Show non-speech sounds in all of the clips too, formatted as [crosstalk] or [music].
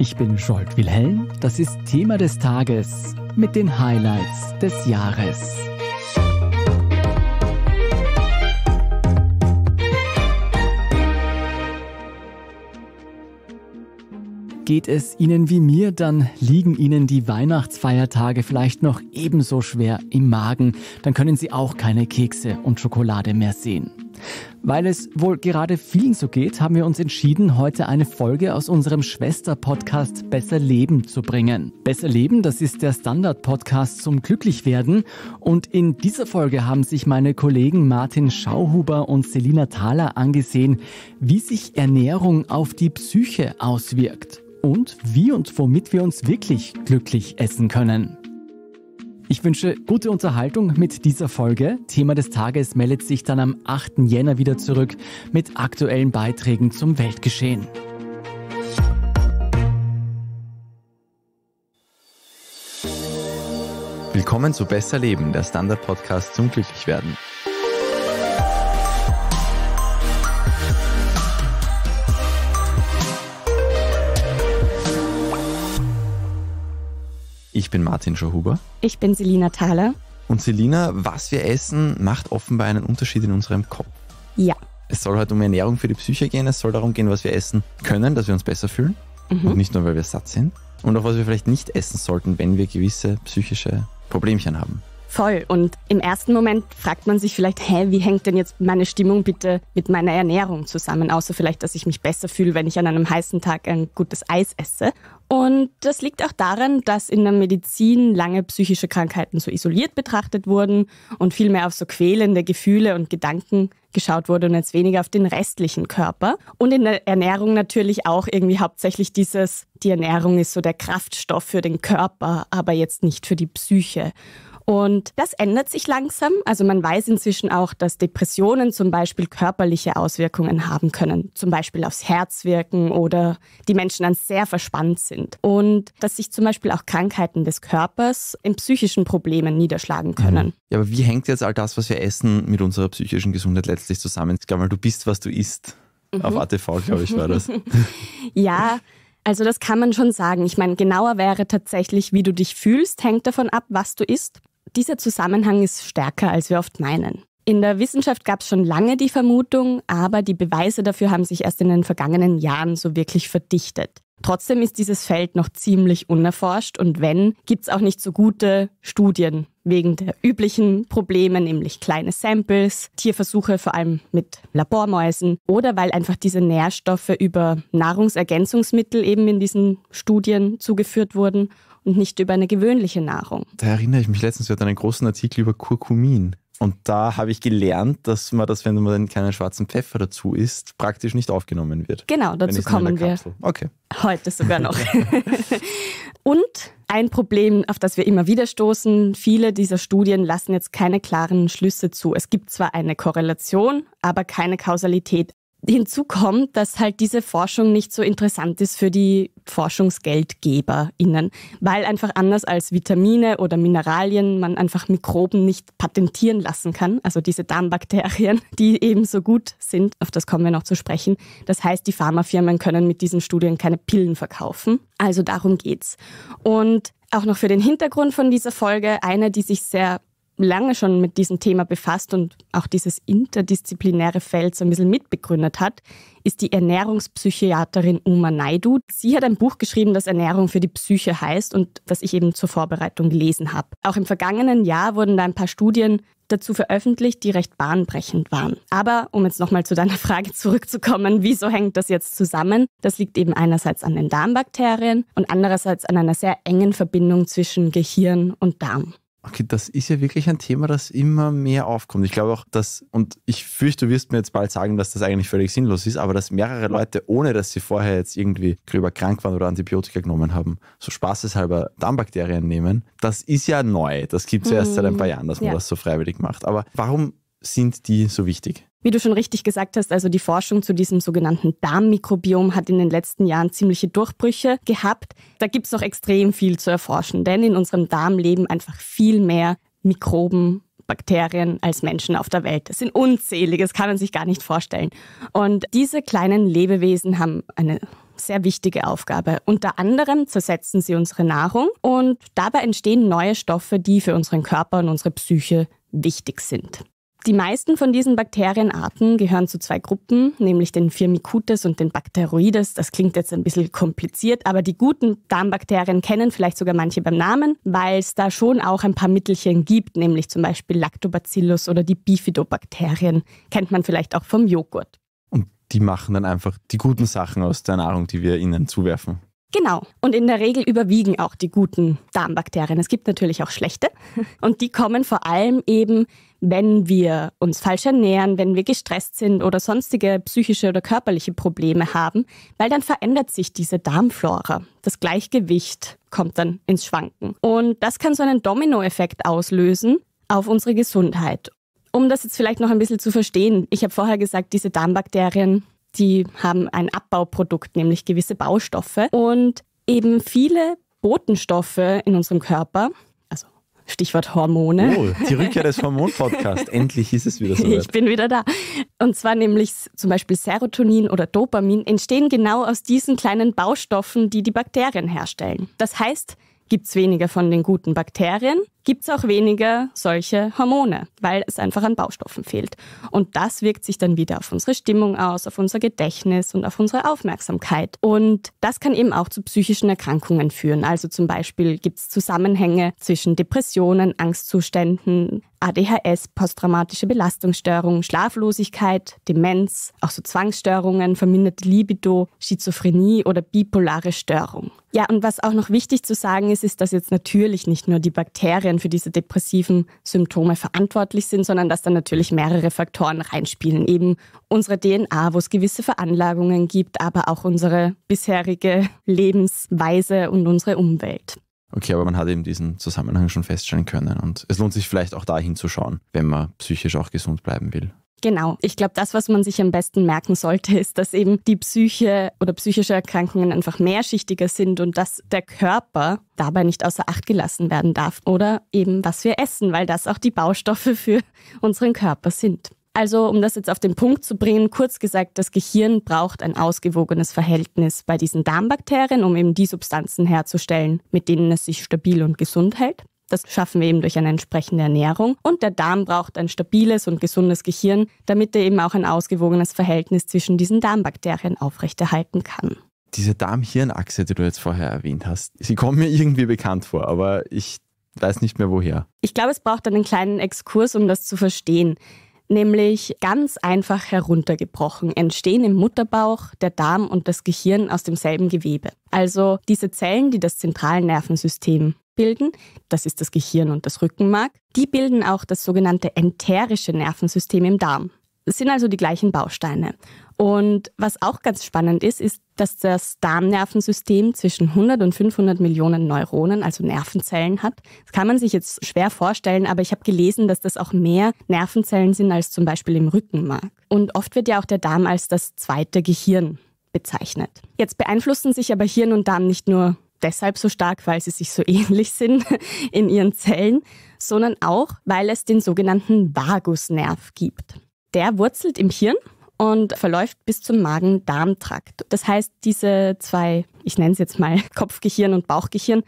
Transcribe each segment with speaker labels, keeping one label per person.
Speaker 1: Ich bin Scholt Wilhelm. Das ist Thema des Tages mit den Highlights des Jahres. Geht es Ihnen wie mir, dann liegen Ihnen die Weihnachtsfeiertage vielleicht noch ebenso schwer im Magen. Dann können Sie auch keine Kekse und Schokolade mehr sehen. Weil es wohl gerade vielen so geht, haben wir uns entschieden, heute eine Folge aus unserem Schwester-Podcast Besser Leben zu bringen. Besser Leben, das ist der Standard-Podcast zum Glücklichwerden. Und in dieser Folge haben sich meine Kollegen Martin Schauhuber und Selina Thaler angesehen, wie sich Ernährung auf die Psyche auswirkt und wie und womit wir uns wirklich glücklich essen können. Ich wünsche gute Unterhaltung mit dieser Folge. Thema des Tages meldet sich dann am 8. Jänner wieder zurück mit aktuellen Beiträgen zum Weltgeschehen.
Speaker 2: Willkommen zu Besser Leben, der Standard-Podcast zum Glücklichwerden. Ich bin Martin Schohuber.
Speaker 3: Ich bin Selina Thaler.
Speaker 2: Und Selina, was wir essen, macht offenbar einen Unterschied in unserem Kopf. Ja. Es soll halt um Ernährung für die Psyche gehen, es soll darum gehen, was wir essen können, dass wir uns besser fühlen. Mhm. Und nicht nur, weil wir satt sind. Und auch, was wir vielleicht nicht essen sollten, wenn wir gewisse psychische Problemchen haben.
Speaker 3: Voll. Und im ersten Moment fragt man sich vielleicht, hä, wie hängt denn jetzt meine Stimmung bitte mit meiner Ernährung zusammen? Außer vielleicht, dass ich mich besser fühle, wenn ich an einem heißen Tag ein gutes Eis esse. Und das liegt auch daran, dass in der Medizin lange psychische Krankheiten so isoliert betrachtet wurden und viel mehr auf so quälende Gefühle und Gedanken geschaut wurde und jetzt weniger auf den restlichen Körper. Und in der Ernährung natürlich auch irgendwie hauptsächlich dieses, die Ernährung ist so der Kraftstoff für den Körper, aber jetzt nicht für die Psyche. Und das ändert sich langsam. Also man weiß inzwischen auch, dass Depressionen zum Beispiel körperliche Auswirkungen haben können, zum Beispiel aufs Herz wirken oder die Menschen dann sehr verspannt sind. Und dass sich zum Beispiel auch Krankheiten des Körpers in psychischen Problemen niederschlagen mhm. können. Mhm.
Speaker 2: Ja, aber wie hängt jetzt all das, was wir essen, mit unserer psychischen Gesundheit letztlich zusammen? Ich glaube mal, du bist, was du isst. Mhm. Auf ATV, glaube ich, war das.
Speaker 3: [laughs] ja. Also das kann man schon sagen. Ich meine, genauer wäre tatsächlich, wie du dich fühlst, hängt davon ab, was du isst. Dieser Zusammenhang ist stärker, als wir oft meinen. In der Wissenschaft gab es schon lange die Vermutung, aber die Beweise dafür haben sich erst in den vergangenen Jahren so wirklich verdichtet. Trotzdem ist dieses Feld noch ziemlich unerforscht und wenn, gibt es auch nicht so gute Studien wegen der üblichen Probleme, nämlich kleine Samples, Tierversuche vor allem mit Labormäusen oder weil einfach diese Nährstoffe über Nahrungsergänzungsmittel eben in diesen Studien zugeführt wurden und nicht über eine gewöhnliche Nahrung.
Speaker 2: Da erinnere ich mich letztens, wir hatten einen großen Artikel über Kurkumin. Und da habe ich gelernt, dass man das, wenn man dann keinen schwarzen Pfeffer dazu isst, praktisch nicht aufgenommen wird. Genau, dazu kommen wir. Okay.
Speaker 3: Heute sogar noch. [laughs] [laughs] und ein Problem, auf das wir immer wieder stoßen, viele dieser Studien lassen jetzt keine klaren Schlüsse zu. Es gibt zwar eine Korrelation, aber keine Kausalität. Hinzu kommt, dass halt diese Forschung nicht so interessant ist für die ForschungsgeldgeberInnen, weil einfach anders als Vitamine oder Mineralien man einfach Mikroben nicht patentieren lassen kann, also diese Darmbakterien, [laughs] die ebenso gut sind, auf das kommen wir noch zu sprechen. Das heißt, die Pharmafirmen können mit diesen Studien keine Pillen verkaufen. Also darum geht's. Und auch noch für den Hintergrund von dieser Folge, eine, die sich sehr lange schon mit diesem Thema befasst und auch dieses interdisziplinäre Feld so ein bisschen mitbegründet hat, ist die Ernährungspsychiaterin Uma Naidu. Sie hat ein Buch geschrieben, das Ernährung für die Psyche heißt und das ich eben zur Vorbereitung gelesen habe. Auch im vergangenen Jahr wurden da ein paar Studien dazu veröffentlicht, die recht bahnbrechend waren. Aber um jetzt nochmal zu deiner [laughs] Frage zurückzukommen, wieso hängt das jetzt zusammen? Das liegt eben einerseits an den Darmbakterien und andererseits an einer sehr engen Verbindung zwischen Gehirn und Darm.
Speaker 2: Okay, das ist ja wirklich ein Thema, das immer mehr aufkommt. Ich glaube auch, dass, und ich fürchte, du wirst mir jetzt bald sagen, dass das eigentlich völlig sinnlos ist, aber dass mehrere Leute, ohne dass sie vorher jetzt irgendwie gröber krank waren oder Antibiotika genommen haben, so spaßeshalber Darmbakterien nehmen, das ist ja neu. Das gibt es ja erst seit ein mhm. paar Jahren, dass man ja. das so freiwillig macht. Aber warum sind die so wichtig?
Speaker 3: Wie du schon richtig gesagt hast, also die Forschung zu diesem sogenannten Darmmikrobiom hat in den letzten Jahren ziemliche Durchbrüche gehabt. Da gibt es noch extrem viel zu erforschen, denn in unserem Darm leben einfach viel mehr Mikroben, Bakterien als Menschen auf der Welt. Es sind unzählige, das kann man sich gar nicht vorstellen. Und diese kleinen Lebewesen haben eine sehr wichtige Aufgabe. Unter anderem zersetzen sie unsere Nahrung und dabei entstehen neue Stoffe, die für unseren Körper und unsere Psyche wichtig sind. Die meisten von diesen Bakterienarten gehören zu zwei Gruppen, nämlich den Firmicutes und den Bacteroides. Das klingt jetzt ein bisschen kompliziert, aber die guten Darmbakterien kennen vielleicht sogar manche beim Namen, weil es da schon auch ein paar Mittelchen gibt, nämlich zum Beispiel Lactobacillus oder die Bifidobakterien. Kennt man vielleicht auch vom Joghurt.
Speaker 2: Und die machen dann einfach die guten Sachen aus der Nahrung, die wir ihnen zuwerfen.
Speaker 3: Genau. Und in der Regel überwiegen auch die guten Darmbakterien. Es gibt natürlich auch schlechte. Und die kommen vor allem eben wenn wir uns falsch ernähren, wenn wir gestresst sind oder sonstige psychische oder körperliche Probleme haben, weil dann verändert sich diese Darmflora. Das Gleichgewicht kommt dann ins Schwanken. Und das kann so einen Dominoeffekt auslösen auf unsere Gesundheit. Um das jetzt vielleicht noch ein bisschen zu verstehen, ich habe vorher gesagt, diese Darmbakterien, die haben ein Abbauprodukt, nämlich gewisse Baustoffe und eben viele Botenstoffe in unserem Körper Stichwort Hormone. Oh, die Rückkehr des Hormon-Podcasts. [laughs]
Speaker 2: Endlich ist es wieder so. Ich
Speaker 3: bin wieder da. Und zwar nämlich zum Beispiel Serotonin oder Dopamin entstehen genau aus diesen kleinen Baustoffen, die die Bakterien herstellen. Das heißt, gibt es weniger von den guten Bakterien, gibt es auch weniger solche Hormone, weil es einfach an Baustoffen fehlt. Und das wirkt sich dann wieder auf unsere Stimmung aus, auf unser Gedächtnis und auf unsere Aufmerksamkeit. Und das kann eben auch zu psychischen Erkrankungen führen. Also zum Beispiel gibt es Zusammenhänge zwischen Depressionen, Angstzuständen, ADHS, posttraumatische Belastungsstörung, Schlaflosigkeit, Demenz, auch so Zwangsstörungen, verminderte Libido, Schizophrenie oder bipolare Störung. Ja, und was auch noch wichtig zu sagen ist, ist, dass jetzt natürlich nicht nur die Bakterien Faktoren für diese depressiven Symptome verantwortlich sind, sondern dass da natürlich mehrere Faktoren reinspielen. Eben unsere DNA, wo es gewisse Veranlagungen gibt, aber auch unsere bisherige Lebensweise und unsere Umwelt.
Speaker 2: Okay, aber man hat eben diesen Zusammenhang schon feststellen können und es lohnt sich vielleicht auch da hinzuschauen, wenn man psychisch auch gesund bleiben will.
Speaker 3: Genau. Ich glaube, das, was man sich am besten merken sollte, ist, dass eben die Psyche oder psychische Erkrankungen einfach mehrschichtiger sind und dass der Körper dabei nicht außer Acht gelassen werden darf oder eben was wir essen, weil das auch die Baustoffe [laughs] für unseren Körper sind. Also, um das jetzt auf den Punkt zu bringen, kurz gesagt, das Gehirn braucht ein ausgewogenes Verhältnis bei diesen Darmbakterien, um eben die Substanzen herzustellen, mit denen es sich stabil und gesund hält. Das schaffen wir eben durch eine entsprechende Ernährung. Und der Darm braucht ein stabiles und gesundes Gehirn, damit er eben auch ein ausgewogenes Verhältnis zwischen diesen Darmbakterien aufrechterhalten kann.
Speaker 2: Diese Darm-Hirn-Achse, die du jetzt vorher erwähnt hast, sie kommt mir irgendwie bekannt vor, aber ich weiß nicht mehr woher.
Speaker 3: Ich glaube, es braucht einen kleinen Exkurs, um das zu verstehen nämlich ganz einfach heruntergebrochen, entstehen im Mutterbauch, der Darm und das Gehirn aus demselben Gewebe. Also diese Zellen, die das zentrale Nervensystem bilden, das ist das Gehirn und das Rückenmark, die bilden auch das sogenannte enterische Nervensystem im Darm. Es sind also die gleichen Bausteine. Und was auch ganz spannend ist, ist, dass das Darmnervensystem zwischen 100 und 500 Millionen Neuronen, also Nervenzellen hat. Das kann man sich jetzt schwer vorstellen, aber ich habe gelesen, dass das auch mehr Nervenzellen sind als zum Beispiel im Rückenmark. Und oft wird ja auch der Darm als das zweite Gehirn bezeichnet. Jetzt beeinflussen sich aber Hirn und Darm nicht nur deshalb so stark, weil sie sich so [laughs] ähnlich sind in ihren Zellen, sondern auch, weil es den sogenannten Vagusnerv gibt. Der wurzelt im Hirn und verläuft bis zum Magen-Darm-Trakt. Das heißt, diese zwei, ich nenne es jetzt mal [laughs] Kopfgehirn und Bauchgehirn,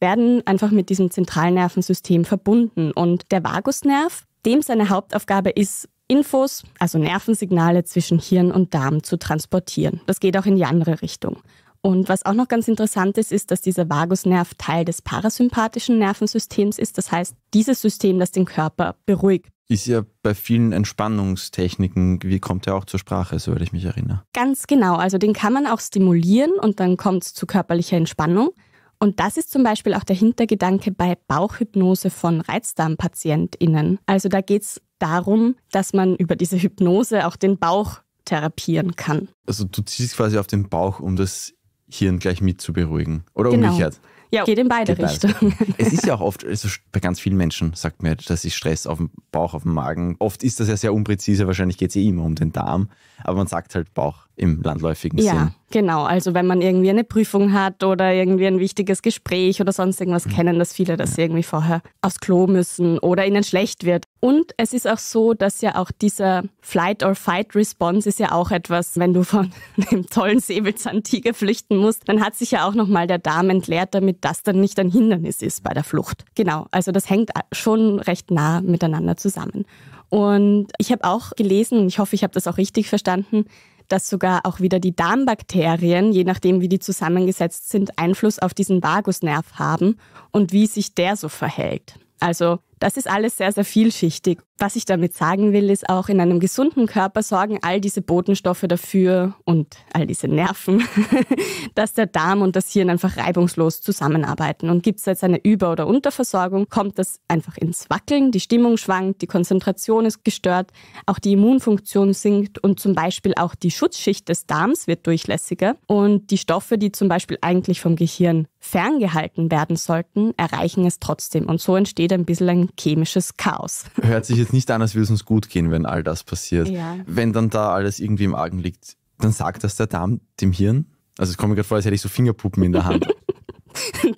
Speaker 3: werden einfach mit diesem Zentralnervensystem verbunden. Und der Vagusnerv, dem seine Hauptaufgabe ist, Infos, also Nervensignale zwischen Hirn und Darm zu transportieren. Das geht auch in die andere Richtung. Und was auch noch ganz interessant ist, ist, dass dieser Vagusnerv Teil des parasympathischen Nervensystems ist. Das heißt, dieses System, das den Körper beruhigt
Speaker 2: ist ja bei vielen Entspannungstechniken, wie kommt er auch zur Sprache, so würde ich mich erinnern.
Speaker 3: Ganz genau, also den kann man auch stimulieren und dann kommt es zu körperlicher Entspannung. Und das ist zum Beispiel auch der Hintergedanke bei Bauchhypnose von Reizdarmpatientinnen. Also da geht es darum, dass man über diese Hypnose auch den Bauch therapieren kann.
Speaker 2: Also du ziehst quasi auf den Bauch, um das Hirn gleich mit zu beruhigen. Oder genau. umgekehrt.
Speaker 3: Ja, geht in beide Richtungen. [laughs] Es ist
Speaker 2: ja auch oft, also bei ganz vielen Menschen sagt man, das ist Stress auf dem Bauch, auf dem Magen. Oft ist das ja sehr unpräzise, wahrscheinlich geht es ja immer um den Darm, aber man sagt halt Bauch im landläufigen ja, Sinn. Ja,
Speaker 3: genau. Also wenn man irgendwie eine Prüfung hat oder irgendwie ein wichtiges Gespräch oder sonst irgendwas, mhm. kennen dass viele, das sie irgendwie vorher aufs Klo müssen oder ihnen schlecht wird. Und es ist auch so, dass ja auch dieser Flight or Fight Response ist ja auch etwas, wenn du von [laughs] dem tollen Säbelzahntiger flüchten musst, dann hat sich ja auch nochmal der Darm entleert, damit das dann nicht ein Hindernis ist bei der Flucht. Genau, also das hängt schon recht nah miteinander zusammen. Und ich habe auch gelesen, ich hoffe, ich habe das auch richtig verstanden, dass sogar auch wieder die Darmbakterien, je nachdem wie die zusammengesetzt sind, Einfluss auf diesen Vagusnerv haben und wie sich der so verhält. Also das ist alles sehr, sehr vielschichtig. Was ich damit sagen will, ist auch in einem gesunden Körper sorgen all diese Botenstoffe dafür und all diese Nerven, [laughs] dass der Darm und das Hirn einfach reibungslos zusammenarbeiten. Und gibt es jetzt eine Über- oder Unterversorgung, kommt das einfach ins Wackeln, die Stimmung schwankt, die Konzentration ist gestört, auch die Immunfunktion sinkt und zum Beispiel auch die Schutzschicht des Darms wird durchlässiger und die Stoffe, die zum Beispiel eigentlich vom Gehirn ferngehalten werden sollten, erreichen es trotzdem. Und so entsteht ein bisschen ein chemisches Chaos. [laughs]
Speaker 2: Hört sich jetzt nicht an, als würde es uns gut gehen, wenn all das passiert. Ja. Wenn dann da alles irgendwie im Argen liegt, dann sagt das der Darm dem Hirn. Also es kommt mir gerade vor, als hätte ich so Fingerpuppen in der Hand.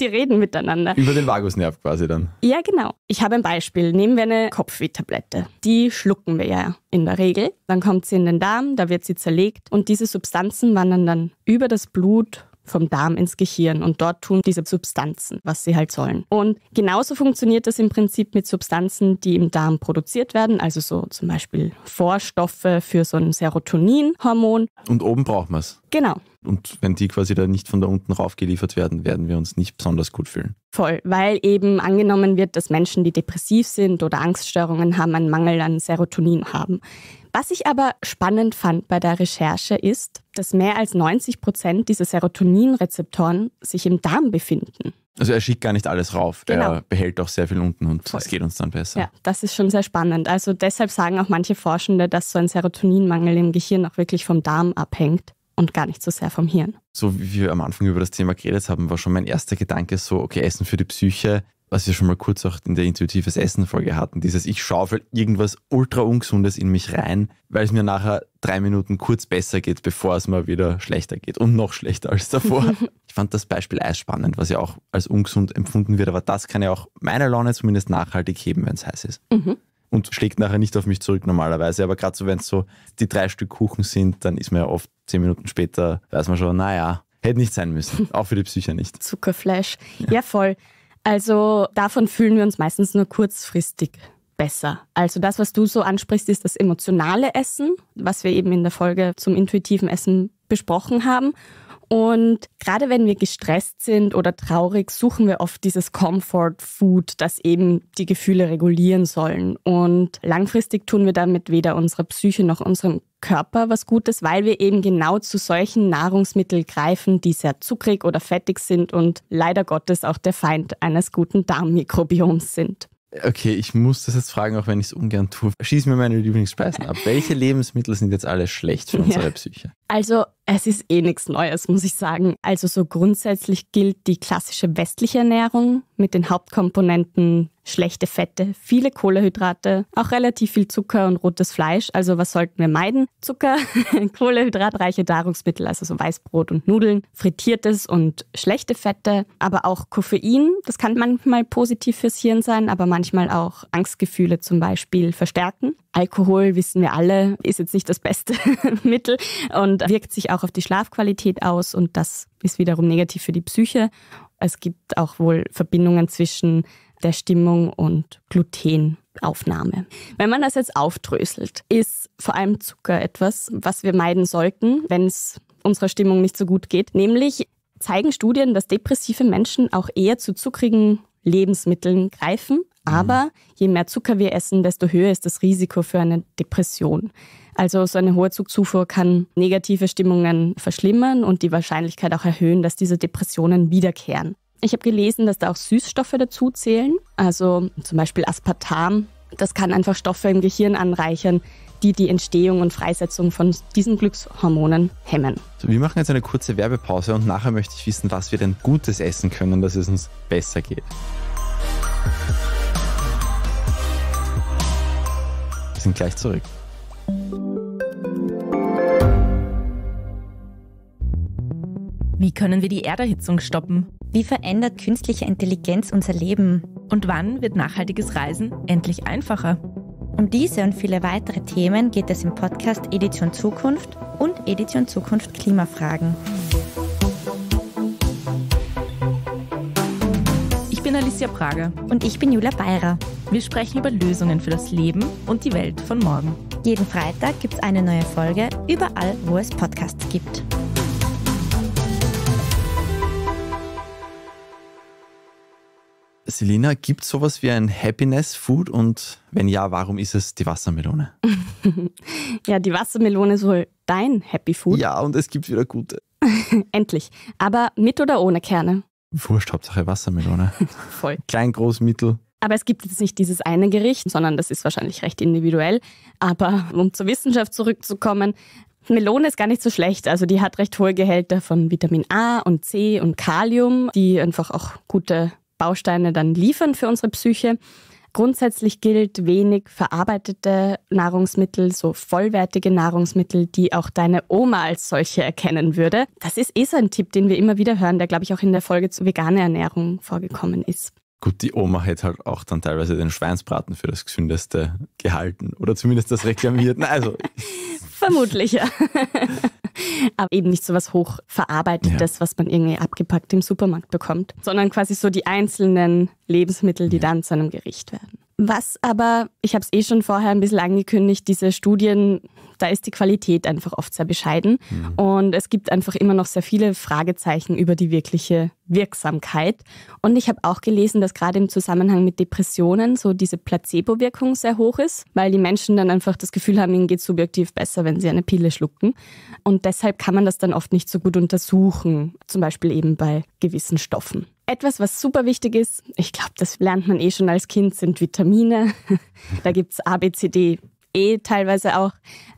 Speaker 3: Die reden miteinander. Über den
Speaker 2: Vagusnerv quasi dann.
Speaker 3: Ja, genau. Ich habe ein Beispiel. Nehmen wir eine Kopfwehtablette. Die schlucken wir ja in der Regel. Dann kommt sie in den Darm, da wird sie zerlegt und diese Substanzen wandern dann über das Blut vom Darm ins Gehirn und dort tun diese Substanzen, was sie halt sollen. Und genauso funktioniert das im Prinzip mit Substanzen, die im Darm produziert werden, also so zum Beispiel Vorstoffe für so ein Serotoninhormon.
Speaker 2: Und oben braucht man es. Genau. Und wenn die quasi da nicht von da unten raufgeliefert werden, werden wir uns nicht besonders gut fühlen.
Speaker 3: Voll, weil eben angenommen wird, dass Menschen, die depressiv sind oder Angststörungen haben, einen Mangel an Serotonin haben. Was ich aber spannend fand bei der Recherche ist, dass mehr als 90 Prozent dieser Serotoninrezeptoren sich im Darm befinden.
Speaker 2: Also er schickt gar nicht alles rauf, genau. er behält auch sehr viel unten und es geht uns dann besser.
Speaker 3: Ja, das ist schon sehr spannend. Also deshalb sagen auch manche Forschende, dass so ein Serotoninmangel im Gehirn auch wirklich vom Darm abhängt und gar nicht so sehr vom Hirn.
Speaker 2: So wie wir am Anfang über das Thema geredet haben, war schon mein erster Gedanke so, okay, Essen für die Psyche was wir schon mal kurz auch in der intuitives Essen-Folge hatten, dieses ich schaufel irgendwas ultra ungesundes in mich rein, weil es mir nachher drei Minuten kurz besser geht, bevor es mir wieder schlechter geht und noch schlechter als davor. [laughs] ich fand das Beispiel Eis spannend, was ja auch als ungesund empfunden wird, aber das kann ja auch meine Laune zumindest nachhaltig heben, wenn es heiß ist. Mhm. Und schlägt nachher nicht auf mich zurück normalerweise, aber gerade so, wenn es so die drei Stück Kuchen sind, dann ist man ja oft zehn Minuten später, weiß man schon, naja, hätte nicht sein müssen, [laughs] auch für die Psyche nicht.
Speaker 3: Zuckerfleisch, ja, ja voll. Also davon fühlen wir uns meistens nur kurzfristig besser. Also das, was du so ansprichst, ist das emotionale Essen, was wir eben in der Folge zum intuitiven Essen besprochen haben. Und gerade wenn wir gestresst sind oder traurig, suchen wir oft dieses Comfort Food, das eben die Gefühle regulieren sollen. Und langfristig tun wir damit weder unserer Psyche noch unserem Körper was Gutes, weil wir eben genau zu solchen Nahrungsmitteln greifen, die sehr zuckrig oder fettig sind und leider Gottes auch der Feind eines guten Darmmikrobioms sind.
Speaker 2: Okay, ich muss das jetzt fragen, auch wenn ich es ungern tue. Schieß mir meine Lieblingsspeisen ab. Welche Lebensmittel sind jetzt alle schlecht für [laughs] unsere ja. Psyche?
Speaker 3: Also es ist eh nichts Neues, muss ich sagen. Also so grundsätzlich gilt die klassische westliche Ernährung mit den Hauptkomponenten schlechte Fette, viele Kohlehydrate, auch relativ viel Zucker und rotes Fleisch. Also was sollten wir meiden? Zucker, [laughs] kohlehydratreiche Nahrungsmittel, also so Weißbrot und Nudeln, frittiertes und schlechte Fette, aber auch Koffein. Das kann manchmal positiv fürs Hirn sein, aber manchmal auch Angstgefühle zum Beispiel verstärken. Alkohol, wissen wir alle, ist jetzt nicht das beste [laughs] Mittel und wirkt sich auch auf die Schlafqualität aus und das ist wiederum negativ für die Psyche. Es gibt auch wohl Verbindungen zwischen der Stimmung und Glutenaufnahme. Wenn man das jetzt aufdröselt, ist vor allem Zucker etwas, was wir meiden sollten, wenn es unserer Stimmung nicht so gut geht. Nämlich zeigen Studien, dass depressive Menschen auch eher zu zuckrigen Lebensmitteln greifen aber mhm. je mehr Zucker wir essen, desto höher ist das Risiko für eine Depression. Also so eine hohe Zuckerzufuhr kann negative Stimmungen verschlimmern und die Wahrscheinlichkeit auch erhöhen, dass diese Depressionen wiederkehren. Ich habe gelesen, dass da auch Süßstoffe dazu zählen, also zum Beispiel Aspartam. Das kann einfach Stoffe im Gehirn anreichern, die die Entstehung und Freisetzung von diesen Glückshormonen hemmen.
Speaker 2: So, wir machen jetzt eine kurze Werbepause und nachher möchte ich wissen, was wir denn Gutes essen können, dass es uns besser geht. sind gleich zurück.
Speaker 3: Wie können wir die Erderhitzung stoppen? Wie verändert künstliche Intelligenz unser Leben? Und wann wird nachhaltiges Reisen endlich einfacher? Um diese und viele weitere Themen geht es im Podcast Edition Zukunft und Edition Zukunft Klimafragen. Alicia Prager. Und ich bin Julia Beirer. Wir sprechen über Lösungen für das Leben und die Welt von morgen. Jeden Freitag gibt es eine neue Folge, überall, wo es Podcasts gibt.
Speaker 2: Selina, gibt es sowas wie ein Happiness-Food? Und wenn ja, warum ist es die Wassermelone?
Speaker 3: [laughs] ja, die Wassermelone ist wohl dein Happy
Speaker 2: Food. Ja, und es gibt wieder gute.
Speaker 3: [laughs] Endlich. Aber mit oder ohne Kerne?
Speaker 2: Wurscht, Hauptsache Wassermelone. [laughs] Voll. Klein, groß, mittel.
Speaker 3: Aber es gibt jetzt nicht dieses eine Gericht, sondern das ist wahrscheinlich recht individuell. Aber um zur Wissenschaft zurückzukommen, Melone ist gar nicht so schlecht. Also die hat recht hohe Gehälter von Vitamin A und C und Kalium, die einfach auch gute Bausteine dann liefern für unsere Psyche. Grundsätzlich gilt wenig verarbeitete Nahrungsmittel, so vollwertige Nahrungsmittel, die auch deine Oma als solche erkennen würde. Das ist eh so ein Tipp, den wir immer wieder hören, der, glaube ich, auch in der Folge zu veganer Ernährung vorgekommen ist.
Speaker 2: Gut, die Oma hätte halt auch dann teilweise den Schweinsbraten für das Gesündeste gehalten oder zumindest das reklamiert. Na, also.
Speaker 3: [laughs] Vermutlich, ja. Aber eben nicht so was hochverarbeitetes, ja. was man irgendwie abgepackt im Supermarkt bekommt, sondern quasi so die einzelnen Lebensmittel, die ja. dann zu einem Gericht werden. Was aber, ich habe es eh schon vorher ein bisschen angekündigt, diese Studien, da ist die Qualität einfach oft sehr bescheiden. Mhm. Und es gibt einfach immer noch sehr viele Fragezeichen über die wirkliche Wirksamkeit. Und ich habe auch gelesen, dass gerade im Zusammenhang mit Depressionen so diese Placebo-Wirkung sehr hoch ist, weil die Menschen dann einfach das Gefühl haben, ihnen geht subjektiv besser, wenn sie eine Pille schlucken. Und deshalb kann man das dann oft nicht so gut untersuchen, zum Beispiel eben bei gewissen Stoffen. Etwas, was super wichtig ist, ich glaube, das lernt man eh schon als Kind, sind Vitamine. [laughs] da gibt es A, B, C, D, eh teilweise auch,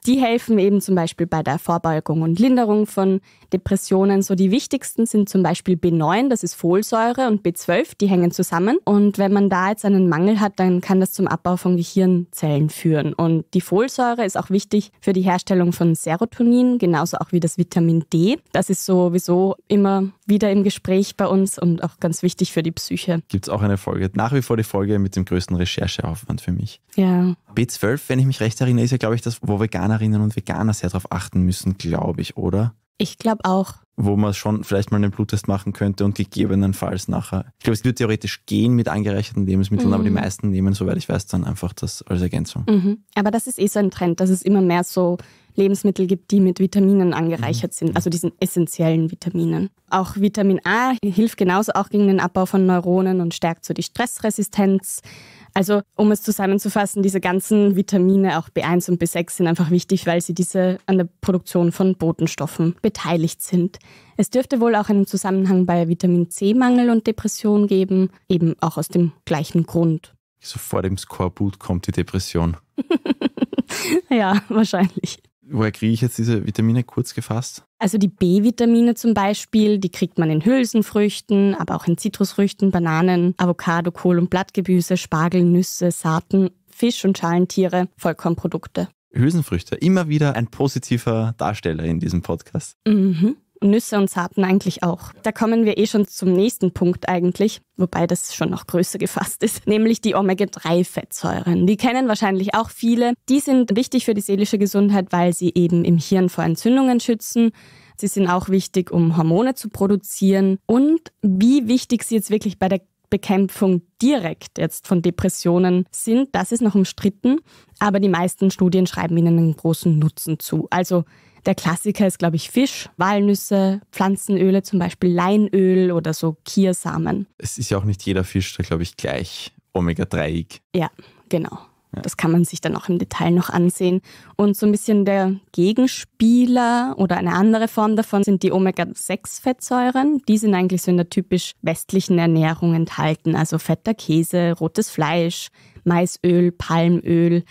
Speaker 3: die helfen eben zum Beispiel bei der Vorbeugung und Linderung von Depressionen. So die wichtigsten sind zum Beispiel B9, das ist Folsäure, und B12, die hängen zusammen. Und wenn man da jetzt einen Mangel hat, dann kann das zum Abbau von Gehirnzellen führen. Und die Folsäure ist auch wichtig für die Herstellung von Serotonin, genauso auch wie das Vitamin D. Das ist sowieso immer wieder im Gespräch bei uns und auch ganz wichtig für die Psyche.
Speaker 2: Gibt es auch eine Folge, nach wie vor die Folge mit dem größten Rechercheaufwand für mich. Ja. B12, wenn ich mich recht Rechtsarena ist ja, glaube ich, das, wo Veganerinnen und Veganer sehr darauf achten müssen, glaube ich, oder?
Speaker 3: Ich glaube auch.
Speaker 2: Wo man schon vielleicht mal einen Bluttest machen könnte und gegebenenfalls nachher. Ich glaube, es würde theoretisch gehen mit angereicherten Lebensmitteln, mhm. aber die mhm. meisten nehmen, soweit ich weiß, dann einfach das als Ergänzung.
Speaker 3: Mhm. Aber das ist eh so ein Trend, dass es immer mehr so Lebensmittel gibt, die mit Vitaminen angereichert mhm. sind, also diesen essentiellen Vitaminen. Auch Vitamin A hilft genauso auch gegen den Abbau von Neuronen und stärkt so die Stressresistenz. Also um es zusammenzufassen, diese ganzen Vitamine, auch B1 und B6, sind einfach wichtig, weil sie diese an der Produktion von Botenstoffen beteiligt sind. Es dürfte wohl auch einen Zusammenhang bei Vitamin C-Mangel und Depression geben, eben auch aus dem gleichen Grund.
Speaker 2: Sofort im Skorbut kommt die Depression.
Speaker 3: [laughs] ja, wahrscheinlich
Speaker 2: woher kriege ich jetzt diese Vitamine kurz gefasst?
Speaker 3: Also die B-Vitamine zum Beispiel, die kriegt man in Hülsenfrüchten, aber auch in Zitrusfrüchten, Bananen, Avocado, Kohl und Blattgebüse, Spargel, Nüsse, Saaten, Fisch- und Schalentiere, Vollkornprodukte.
Speaker 2: Hülsenfrüchte, immer wieder ein positiver Darsteller in diesem Podcast.
Speaker 3: Mhm. Nüsse und Saaten eigentlich auch. Da kommen wir eh schon zum nächsten Punkt eigentlich, wobei das schon noch größer gefasst ist, [laughs] nämlich die Omega-3-Fettsäuren. Die kennen wahrscheinlich auch viele. Die sind wichtig für die seelische Gesundheit, weil sie eben im Hirn vor Entzündungen schützen. Sie sind auch wichtig, um Hormone zu produzieren. Und wie wichtig sie jetzt wirklich bei der Bekämpfung direkt jetzt von Depressionen sind, das ist noch umstritten. Aber die meisten Studien schreiben ihnen einen großen Nutzen zu. Also der Klassiker ist, glaube ich, Fisch, Walnüsse, Pflanzenöle, zum Beispiel Leinöl oder so Kiersamen.
Speaker 2: Es ist ja auch nicht jeder Fisch da, glaube ich, gleich Omega-3ig.
Speaker 3: Ja, genau. Ja. Das kann man sich dann auch im Detail noch ansehen. Und so ein bisschen der Gegenspieler oder eine andere Form davon sind die Omega-6-Fettsäuren. Die sind eigentlich so in der typisch westlichen Ernährung enthalten, also fetter Käse, rotes Fleisch, Maisöl, Palmöl.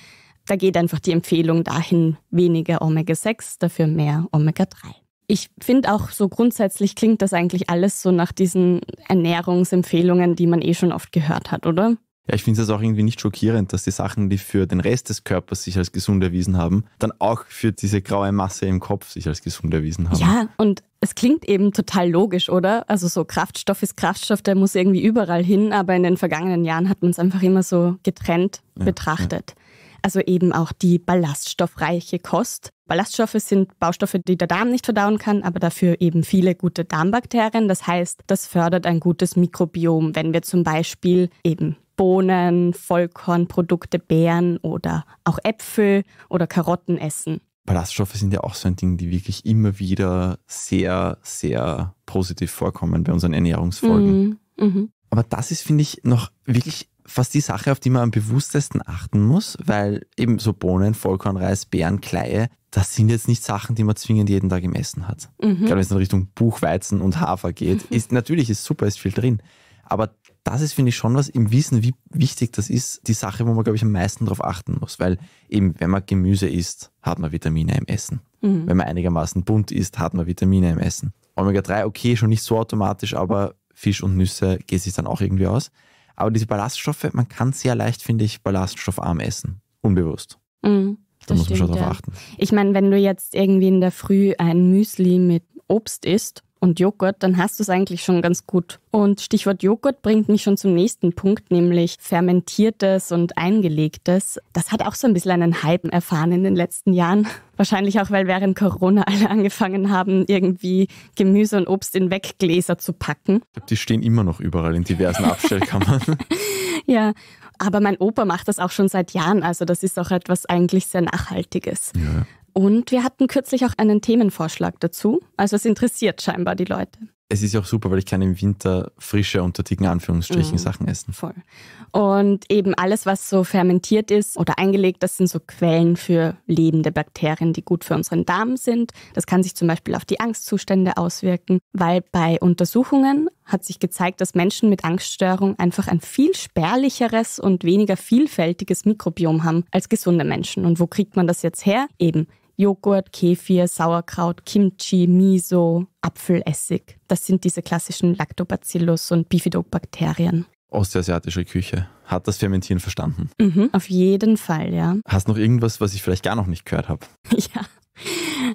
Speaker 3: Da geht einfach die Empfehlung dahin, weniger Omega-6, dafür mehr Omega-3. Ich finde auch so grundsätzlich klingt das eigentlich alles so nach diesen Ernährungsempfehlungen, die man eh schon oft gehört hat, oder?
Speaker 2: Ja, ich finde es auch irgendwie nicht schockierend, dass die Sachen, die für den Rest des Körpers sich als gesund erwiesen haben, dann auch für diese graue Masse im Kopf sich als gesund erwiesen haben.
Speaker 3: Ja, und es klingt eben total logisch, oder? Also so Kraftstoff ist Kraftstoff, der muss irgendwie überall hin, aber in den vergangenen Jahren hat man es einfach immer so getrennt ja, betrachtet. Ja also eben auch die ballaststoffreiche Kost. Ballaststoffe sind Baustoffe, die der Darm nicht verdauen kann, aber dafür eben viele gute Darmbakterien. Das heißt, das fördert ein gutes Mikrobiom, wenn wir zum Beispiel eben Bohnen, Vollkornprodukte, Beeren oder auch Äpfel oder Karotten essen.
Speaker 2: Ballaststoffe sind ja auch so ein Ding, die wirklich immer wieder sehr, sehr positiv vorkommen bei unseren Ernährungsfolgen. Mhm. Mhm. Aber das ist, finde ich, noch wirklich fast die Sache, auf die man am bewusstesten achten muss, weil eben so Bohnen, Vollkornreis, Beeren, Kleie, das sind jetzt nicht Sachen, die man zwingend jeden Tag im Essen hat. Mhm. Gerade wenn es in Richtung Buchweizen und Hafer geht, [laughs] ist natürlich ist super, ist viel drin. Aber das ist, finde ich, schon was im Wissen, wie wichtig das ist, die Sache, wo man, glaube ich, am meisten darauf achten muss. Weil eben, wenn man Gemüse isst, hat man Vitamine im Essen. Mhm. Wenn man einigermaßen bunt isst, hat man Vitamine im Essen. Omega-3, okay, schon nicht so automatisch, aber Fisch und Nüsse geht sich dann auch irgendwie aus. Aber diese Ballaststoffe, man kann sehr leicht, finde ich, ballaststoffarm essen. Unbewusst.
Speaker 3: Mhm, da muss stimmt, man schon drauf ja. achten. Ich meine, wenn du jetzt irgendwie in der Früh ein Müsli mit Obst isst, und Joghurt, dann hast du es eigentlich schon ganz gut. Und Stichwort Joghurt bringt mich schon zum nächsten Punkt, nämlich fermentiertes und eingelegtes. Das hat auch so ein bisschen einen Hype erfahren in den letzten Jahren. [laughs] Wahrscheinlich auch, weil während Corona alle angefangen haben, irgendwie Gemüse und Obst in Weggläser zu packen.
Speaker 2: Ich Die stehen immer noch überall in diversen Abstellkammern. [laughs]
Speaker 3: [laughs] ja, aber mein Opa macht das auch schon seit Jahren. Also das ist auch etwas eigentlich sehr Nachhaltiges. Ja. Und wir hatten kürzlich auch einen Themenvorschlag dazu. Also es interessiert scheinbar die Leute.
Speaker 2: Es ist ja auch super, weil ich kann im Winter frische, unter dicken Anführungsstrichen, mhm. Sachen essen.
Speaker 3: Voll. Und eben alles, was so fermentiert ist oder eingelegt, das sind so Quellen für lebende Bakterien, die gut für unseren Darm sind. Das kann sich zum Beispiel auf die Angstzustände auswirken, weil bei Untersuchungen hat sich gezeigt, dass Menschen mit Angststörung einfach ein viel spärlicheres und weniger vielfältiges Mikrobiom haben als gesunde Menschen. Und wo kriegt man das jetzt her? Eben Joghurt, Kefir, Sauerkraut, Kimchi, Miso, Apfelessig. Das sind diese klassischen Lactobacillus und Bifidobakterien.
Speaker 2: Ostasiatische Küche. Hat das Fermentieren verstanden?
Speaker 3: Mhm, auf jeden Fall, ja.
Speaker 2: Hast noch irgendwas, was ich vielleicht gar noch nicht gehört habe?
Speaker 3: [laughs] Ja.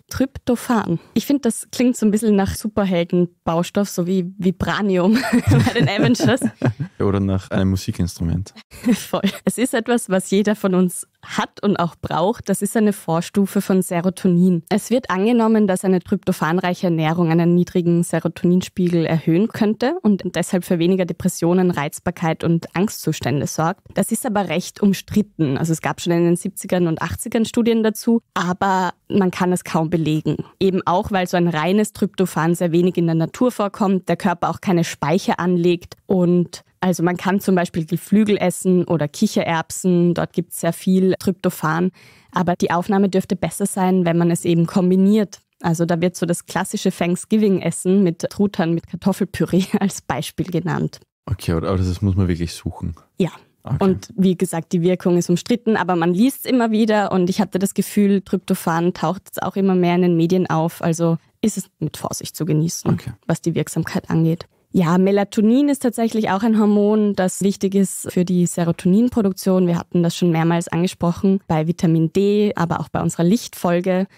Speaker 3: Tryptophan. Ich finde, das klingt so ein bisschen nach Superheldenbaustoff, so wie Vibranium [laughs] bei den Avengers.
Speaker 2: [laughs] Oder nach einem Musikinstrument.
Speaker 3: Voll. Es ist etwas, was jeder von uns hat und auch braucht, das ist eine Vorstufe von Serotonin. Es wird angenommen, dass eine tryptophanreiche Ernährung einen niedrigen Serotoninspiegel erhöhen könnte und deshalb für weniger Depressionen, Reizbarkeit und Angstzustände sorgt. Das ist aber recht umstritten. Also es gab schon in den 70ern und 80ern Studien dazu, aber man kann es kaum belegen. Eben auch, weil so ein reines Tryptophan sehr wenig in der Natur vorkommt, der Körper auch keine Speicher anlegt und also man kann zum Beispiel Geflügel essen oder Kichererbsen, dort gibt es sehr viel Tryptophan, aber die Aufnahme dürfte besser sein, wenn man es eben kombiniert. Also da wird so das klassische Thanksgiving-Essen mit Truthahn, mit Kartoffelpüree [laughs] als Beispiel genannt.
Speaker 2: Okay, aber das muss man wirklich suchen.
Speaker 3: Ja. Okay. Und wie gesagt, die Wirkung ist umstritten, aber man liest es immer wieder und ich hatte das Gefühl, Tryptophan taucht jetzt auch immer mehr in den Medien auf. Also ist es mit Vorsicht zu genießen, okay. was die Wirksamkeit angeht. Ja, Melatonin ist tatsächlich auch ein Hormon, das wichtig ist für die Serotoninproduktion. Wir hatten das schon mehrmals angesprochen bei Vitamin D, aber auch bei unserer Lichtfolge.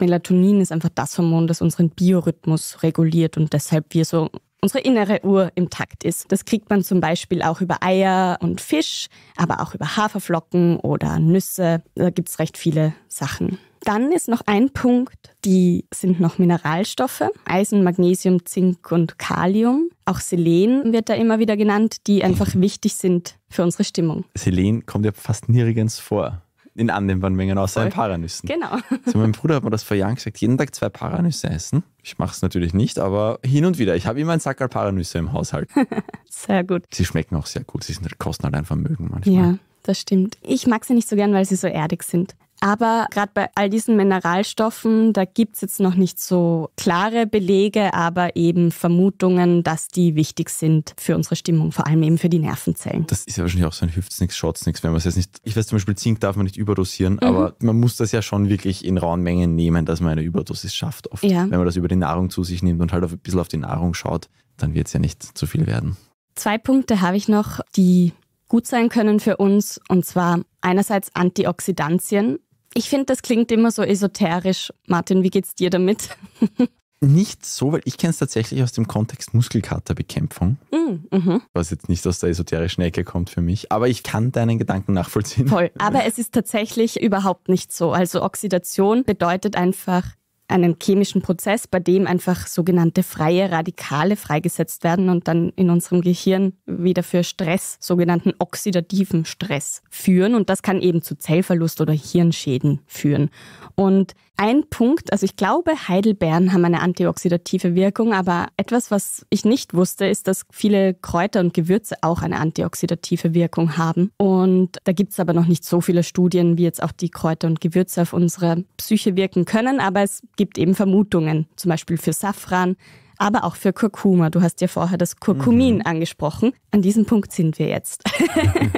Speaker 3: Melatonin ist einfach das Hormon, das unseren Biorhythmus reguliert und deshalb wir so unsere innere Uhr im Takt ist. Das kriegt man zum Beispiel auch über Eier und Fisch, aber auch über Haferflocken oder Nüsse. Da gibt es recht viele Sachen. Dann ist noch ein Punkt, die sind noch Mineralstoffe, Eisen, Magnesium, Zink und Kalium. Auch Selen wird da immer wieder genannt, die einfach wichtig sind für unsere Stimmung.
Speaker 2: Selen kommt ja fast nirgends vor in annehmbaren Mengen, außer Voll. in Paranüssen. Genau. Zu meinem Bruder hat mir das vor Jahren gesagt, jeden Tag zwei Paranüsse essen. Ich mache es natürlich nicht, aber hin und wieder. Ich habe immer einen Sackerl Paranüsse im Haushalt.
Speaker 3: [laughs] sehr gut.
Speaker 2: Sie schmecken auch sehr gut. Sie sind, kosten halt ein Vermögen
Speaker 3: manchmal. Ja, das stimmt. Ich mag sie nicht so gern, weil sie so erdig sind. Aber gerade bei all diesen Mineralstoffen, da gibt es jetzt noch nicht so klare Belege, aber eben Vermutungen, dass die wichtig sind für unsere Stimmung, vor allem eben für die Nervenzellen. Das
Speaker 2: ist ja wahrscheinlich auch so ein Hüft's nichts, wenn man es jetzt nicht. Ich weiß zum Beispiel, Zink darf man nicht überdosieren, mhm. aber man muss das ja schon wirklich in rauen Mengen nehmen, dass man eine Überdosis schafft. Oft. Ja. Wenn man das über die Nahrung zu sich nimmt und halt auf, ein bisschen auf die Nahrung schaut, dann wird es ja nicht zu viel werden.
Speaker 3: Zwei Punkte habe ich noch, die gut sein können für uns, und zwar einerseits Antioxidantien. Ich finde, das klingt immer so esoterisch. Martin, wie geht's dir damit?
Speaker 2: [laughs] Nicht so, weil ich kenne es tatsächlich aus dem Kontext Muskelkaterbekämpfung,
Speaker 3: mm, mhm.
Speaker 2: was jetzt nicht aus der esoterischen Ecke kommt für mich, aber ich kann deinen Gedanken nachvollziehen. Voll,
Speaker 3: aber es ist tatsächlich überhaupt nicht so. Also Oxidation bedeutet einfach einen chemischen Prozess, bei dem einfach sogenannte freie Radikale freigesetzt werden und dann in unserem Gehirn wieder für Stress, sogenannten oxidativen Stress führen. Und das kann eben zu Zellverlust oder Hirnschäden führen. Und ein Punkt, also ich glaube, Heidelbeeren haben eine antioxidative Wirkung, aber etwas, was ich nicht wusste, ist, dass viele Kräuter und Gewürze auch eine antioxidative Wirkung haben. Und da gibt es aber noch nicht so viele Studien, wie jetzt auch die Kräuter und Gewürze auf unsere Psyche wirken können, aber es gibt eben Vermutungen, zum Beispiel für Safran, aber auch für Kurkuma. Du hast ja vorher das Kurkumin mhm. angesprochen. An diesem Punkt sind wir jetzt.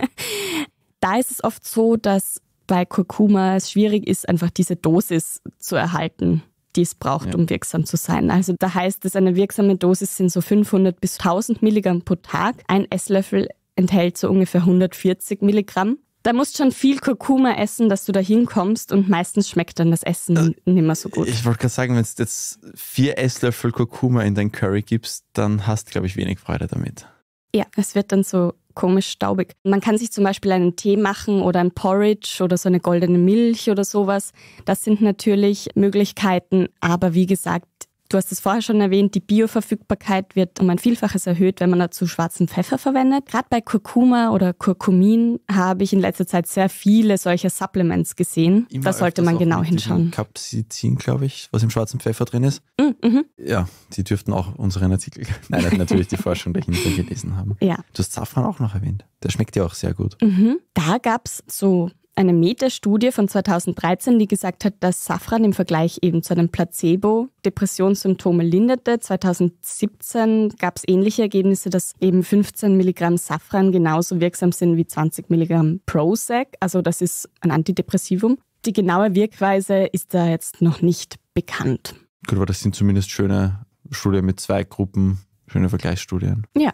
Speaker 3: [laughs] da ist es oft so, dass bei Kurkuma es schwierig ist, einfach diese Dosis zu erhalten, die es braucht, ja. um wirksam zu sein. Also da heißt es, eine wirksame Dosis sind so 500 bis 1000 Milligramm pro Tag. Ein Esslöffel enthält so ungefähr 140 Milligramm. Da musst schon viel Kurkuma essen, dass du da hinkommst und meistens schmeckt dann das Essen also, äh, nicht mehr so gut. Ich
Speaker 2: wollte gerade sagen, wenn du jetzt vier Esslöffel Kurkuma in dein Curry gibst, dann hast du, glaube ich, wenig Freude damit.
Speaker 3: Ja, es wird dann so komisch staubig. Man kann sich zum Beispiel einen Tee machen oder ein Porridge oder so eine goldene Milch oder sowas. Das sind natürlich Möglichkeiten, aber wie gesagt, Du hast es vorher schon erwähnt, die Bioverfügbarkeit wird um ein Vielfaches erhöht, wenn man dazu schwarzen Pfeffer verwendet. Gerade bei Kurkuma oder Kurkumin habe ich in letzter Zeit sehr viele solcher Supplements gesehen. Immer da sollte man genau hinschauen.
Speaker 2: Capsicin, glaube ich, was im schwarzen Pfeffer drin ist. Mm, mhm. Ja, die dürften auch unseren Artikel, [laughs] nein, natürlich die Forschung dahinter gelesen haben. Ja. Du hast Safran auch noch erwähnt. Der schmeckt ja auch sehr gut.
Speaker 3: Mhm. Da gab es so eine Metastudie von 2013, die gesagt hat, dass Safran im Vergleich eben zu einem Placebo Depressionssymptome linderte. 2017 gab es ähnliche Ergebnisse, dass eben 15 Milligramm Safran genauso wirksam sind wie 20 Milligramm Prozac. Also das ist ein Antidepressivum. Die genaue Wirkweise ist da jetzt noch nicht bekannt.
Speaker 2: Gut, aber das sind zumindest schöne Studien mit zwei Gruppen, schöne Vergleichsstudien.
Speaker 3: Ja,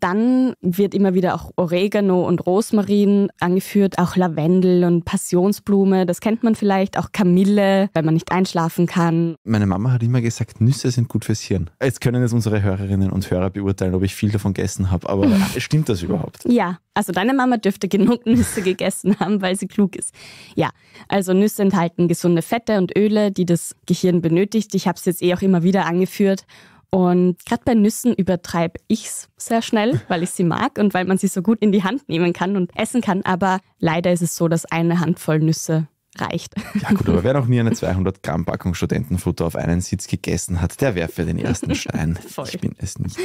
Speaker 3: dann wird immer wieder auch Oregano und Rosmarin angeführt, auch Lavendel und Passionsblume, das kennt man vielleicht, auch Kamille, weil man nicht einschlafen kann.
Speaker 2: Meine Mama hat immer gesagt, Nüsse sind gut fürs Hirn. Jetzt können jetzt unsere Hörerinnen und Hörer beurteilen, ob ich viel davon gegessen habe, aber [laughs] stimmt das überhaupt?
Speaker 3: Ja, also deine Mama dürfte genug [laughs] Nüsse gegessen haben, weil sie klug ist. Ja, also Nüsse enthalten gesunde Fette und Öle, die das Gehirn benötigt. Ich habe es jetzt eh auch immer wieder angeführt. Und gerade bei Nüssen übertreibe ich es sehr schnell, weil ich sie mag und weil man sie so gut in die Hand nehmen kann und essen kann. Aber leider ist es so, dass eine Handvoll Nüsse reicht. Ja
Speaker 2: gut, aber wer noch nie eine 200 Gramm Packung Studentenfutter auf einen Sitz gegessen hat, der werfe den ersten Stein. [laughs] Voll. Ich bin es nicht.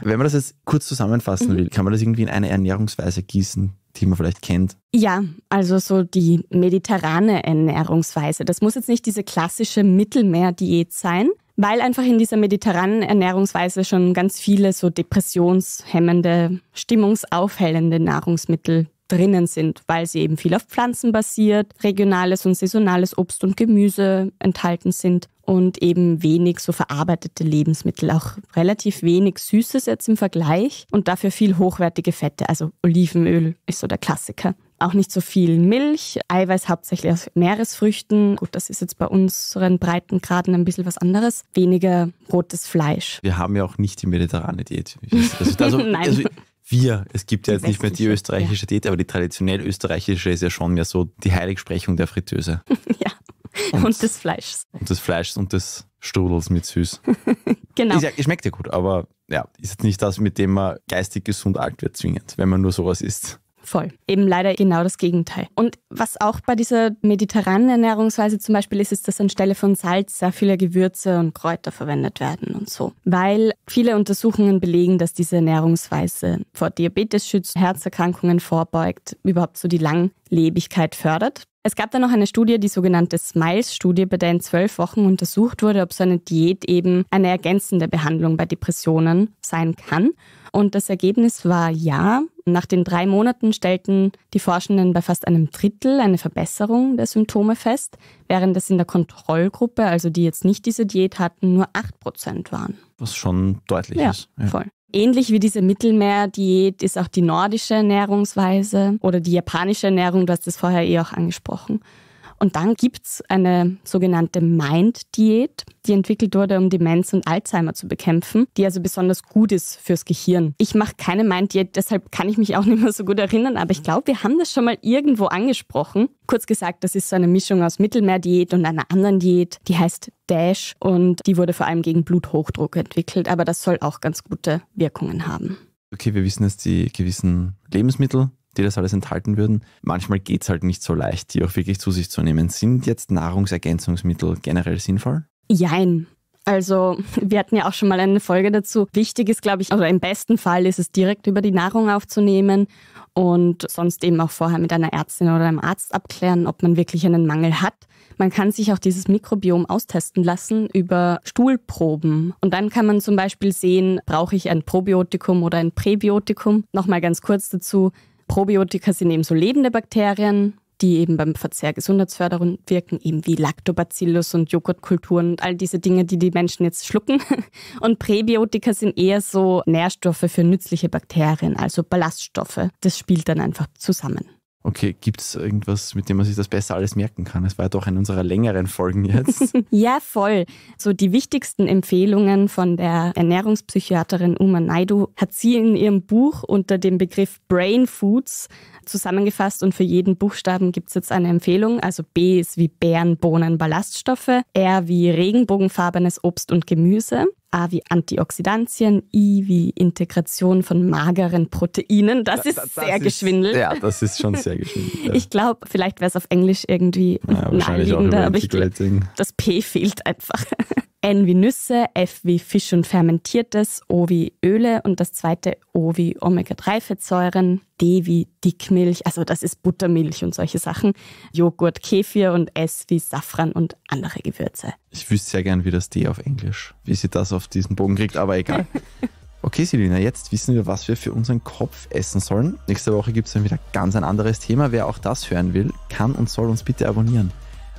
Speaker 2: Wenn man das jetzt kurz zusammenfassen mhm. will, kann man das irgendwie in eine Ernährungsweise gießen, die man vielleicht kennt?
Speaker 3: Ja, also so die mediterrane Ernährungsweise. Das muss jetzt nicht diese klassische Mittelmeerdiät sein, weil einfach in dieser mediterranen Ernährungsweise schon ganz viele so depressionshemmende, stimmungsaufhellende Nahrungsmittel drinnen sind, weil sie eben viel auf Pflanzen basiert, regionales und saisonales Obst und Gemüse enthalten sind und eben wenig so verarbeitete Lebensmittel, auch relativ wenig Süßes jetzt im Vergleich und dafür viel hochwertige Fette, also Olivenöl ist so der Klassiker. Auch nicht so viel Milch, Eiweiß hauptsächlich aus Meeresfrüchten. Gut, das ist jetzt bei unseren Breitengraden ein bisschen was anderes. Weniger rotes Fleisch.
Speaker 2: Wir haben ja auch nicht die mediterrane Diät. Also, [laughs] also, Nein. Also, wir, es gibt ja jetzt nicht mehr die österreichische ja. Diät, aber die traditionell österreichische ist ja schon mehr so die Heiligsprechung der Fritteuse.
Speaker 3: [laughs] ja. Und, und, des Fleischs.
Speaker 2: Und des Fleischs und des Strudels mit Süß. [laughs] genau. Ja, schmeckt ja gut, aber ja, ist jetzt nicht das, mit dem man geistig gesund alt wird, zwingend, wenn man nur sowas isst.
Speaker 3: Voll. Eben leider genau das Gegenteil. Und was auch bei dieser mediterranen Ernährungsweise zum Beispiel ist, ist, dass anstelle von Salz sehr viele Gewürze und Kräuter verwendet werden und so. Weil viele Untersuchungen belegen, dass diese Ernährungsweise vor Diabetes schützt, Herzerkrankungen vorbeugt, überhaupt so die Langlebigkeit fördert. Es gab dann noch eine Studie, die sogenannte Smiles-Studie, bei der in zwölf Wochen untersucht wurde, ob so eine Diät eben eine ergänzende Behandlung bei Depressionen sein kann. Und das Ergebnis war ja. Nach den drei Monaten stellten die Forschenden bei fast einem Drittel eine Verbesserung der Symptome fest, während es in der Kontrollgruppe, also die jetzt nicht diese Diät hatten, nur acht Prozent waren.
Speaker 2: Was schon deutlich ja, ist. Ja, voll.
Speaker 3: Ähnlich wie diese Mittelmeerdiät ist auch die nordische Ernährungsweise oder die japanische Ernährung, du hast es vorher eh auch angesprochen. Und dann gibt es eine sogenannte Mind-Diät, die entwickelt wurde, um Demenz und Alzheimer zu bekämpfen, die also besonders gut ist fürs Gehirn. Ich mache keine Mind-Diät, deshalb kann ich mich auch [laughs] nicht mehr so gut erinnern, aber ich glaube, wir haben das schon mal irgendwo angesprochen. Kurz gesagt, das ist so eine Mischung aus Mittelmeerdiät und einer anderen Diät, die heißt Dash und die wurde vor allem gegen Bluthochdruck entwickelt, aber das soll auch ganz gute Wirkungen haben.
Speaker 1: Okay,
Speaker 2: wir wissen, dass die gewissen Lebensmittel die das alles enthalten würden. Manchmal geht es halt nicht so leicht, die auch wirklich zu sich zu nehmen. Sind jetzt Nahrungsergänzungsmittel generell sinnvoll?
Speaker 3: Jein. Also wir hatten ja auch schon mal eine Folge dazu. Wichtig ist, glaube ich, oder im besten Fall ist es direkt über die Nahrung aufzunehmen und sonst eben auch vorher mit einer Ärztin oder einem Arzt abklären, ob man wirklich einen Mangel hat. Man kann sich auch dieses Mikrobiom austesten lassen über Stuhlproben. Und dann kann man zum Beispiel sehen, brauche ich ein Probiotikum oder ein Präbiotikum. Nochmal ganz kurz dazu. Probiotika sind eben so lebende Bakterien, die eben beim Verzehr gesundheitsfördernd wirken, eben wie Lactobacillus und Joghurtkulturen und all diese Dinge, die die Menschen jetzt schlucken. [laughs] Und Präbiotika sind eher so Nährstoffe für nützliche Bakterien, also Ballaststoffe. Das spielt dann einfach zusammen.
Speaker 2: Okay, gibt es irgendwas, mit dem man sich das besser alles merken kann? Es war ja doch in unserer längeren Folgen jetzt.
Speaker 3: [laughs] ja, voll. So die wichtigsten Empfehlungen von der Ernährungspsychiaterin Uma Naidu hat sie in ihrem Buch unter dem Begriff Brain Foods zusammengefasst und für jeden Buchstaben gibt es jetzt eine Empfehlung. Also B ist wie Bären, Bohnen, Ballaststoffe, R wie regenbogenfarbenes Obst und Gemüse, A wie Antioxidantien, I wie Integration von mageren Proteinen. Das ist das, das sehr ist, geschwindelt. Ja,
Speaker 2: das ist schon sehr geschwindelt. [laughs] Ja.
Speaker 3: Ich glaube, vielleicht wäre es auf Englisch irgendwie ja, naheliegender, aber ich, das P fehlt einfach. [laughs] N wie Nüsse, F wie Fisch und Fermentiertes, O wie Öle und das zweite O wie Omega-3-Fettsäuren, D wie Dickmilch, also das ist Buttermilch und solche Sachen, Joghurt, Kefir und S wie Safran und andere Gewürze.
Speaker 2: Ich wüsste sehr gern, wie das D auf Englisch, wie sie das auf diesen Bogen kriegt, aber egal. [laughs] Okay, Selina, jetzt wissen wir, was wir für unseren Kopf essen sollen. Nächste Woche gibt es dann wieder ganz ein anderes Thema. Wer auch das hören will, kann und soll uns bitte abonnieren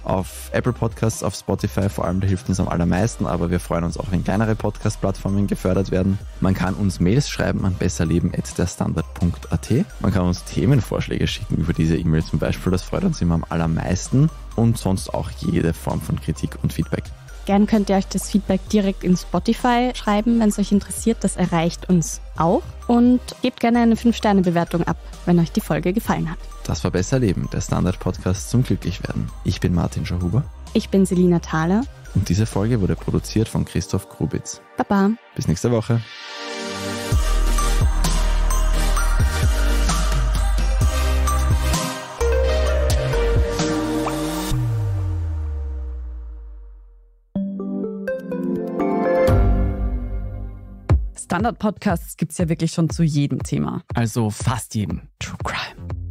Speaker 2: auf Apple Podcasts, auf Spotify vor allem, da hilft uns am allermeisten, aber wir freuen uns auch, wenn kleinere Podcast-Plattformen gefördert werden. Man kann uns Mails schreiben an besserleben.at. Man kann uns Themenvorschläge schicken über diese E-Mail zum Beispiel, das freut uns immer am allermeisten und sonst auch jede Form von Kritik und Feedback.
Speaker 3: Gern könnt ihr euch das Feedback direkt in Spotify schreiben, wenn es euch interessiert. Das erreicht uns auch. Und gebt gerne eine 5-Sterne-Bewertung ab, wenn euch die Folge gefallen hat.
Speaker 2: Das war Besser Leben, der Standard-Podcast zum Glücklichwerden. Ich bin Martin Schauhuber.
Speaker 3: Ich bin Selina Thaler.
Speaker 2: Und diese Folge wurde produziert von Christoph Grubitz. Baba. Bis nächste Woche.
Speaker 1: Standard-Podcasts gibt es ja wirklich schon zu jedem Thema. Also fast jedem. True Crime.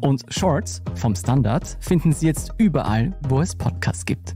Speaker 1: Und Shorts vom Standard finden Sie jetzt überall, wo es Podcasts gibt.